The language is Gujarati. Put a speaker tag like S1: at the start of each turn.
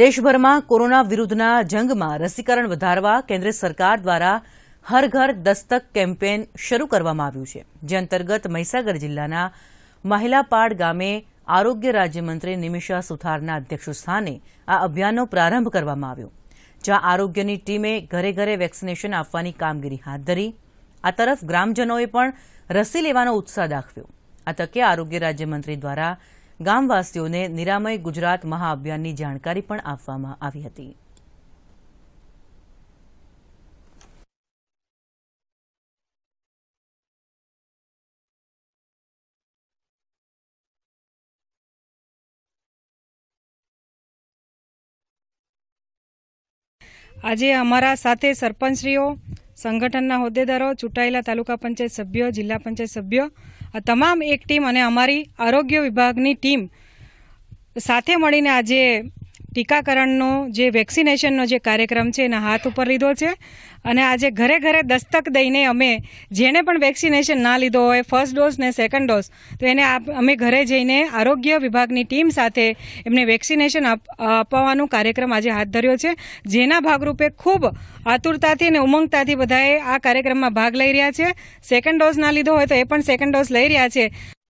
S1: દેશભરમાં કોરોના વિરુદ્ધના જંગમાં રસીકરણ વધારવા કેન્દ્ર સરકાર દ્વારા હર ઘર દસ્તક કેમ્પેન શરૂ કરવામાં આવ્યું છે જે અંતર્ગત મહીસાગર જિલ્લાના મહિલાપાડ ગામે આરોગ્ય રાજ્યમંત્રી નિમિષા સુથારના અધ્યક્ષસ્થાને આ અભિયાનનો પ્રારંભ કરવામાં આવ્યો જ્યાં આરોગ્યની ટીમે ઘરે ઘરે વેક્સિનેશન આપવાની કામગીરી હાથ ધરી આ તરફ ગ્રામજનોએ પણ રસી લેવાનો ઉત્સાહ દાખવ્યો આ તકે આરોગ્ય રાજ્યમંત્રી દ્વારા ગામવાસીઓને નિરામય ગુજરાત મહાઅભિયાનની જાણકારી પણ આપવામાં આવી હતી
S2: આજે અમારા સાથે સરપંચશ્રીઓ સંગઠનના હોદ્દેદારો ચૂંટાયેલા તાલુકા પંચાયત સભ્યો જિલ્લા પંચાયત સભ્યો આ તમામ એક ટીમ અને અમારી આરોગ્ય વિભાગની ટીમ સાથે મળીને આજે ટીકાકરણનો જે વેક્સિનેશનનો જે કાર્યક્રમ છે એના હાથ ઉપર લીધો છે અને આજે ઘરે ઘરે દસ્તક દઈને અમે જેણે પણ વેક્સિનેશન ના લીધો હોય ફર્સ્ટ ડોઝ ને સેકન્ડ ડોઝ તો એને અમે ઘરે જઈને આરોગ્ય વિભાગની ટીમ સાથે એમને વેક્સિનેશન અપાવવાનો કાર્યક્રમ આજે હાથ ધર્યો છે જેના ભાગરૂપે ખૂબ આતુરતાથી અને ઉમંગતાથી બધાએ આ કાર્યક્રમમાં ભાગ લઈ રહ્યા છે સેકન્ડ ડોઝ ના લીધો હોય તો એ પણ સેકન્ડ ડોઝ લઈ રહ્યા છે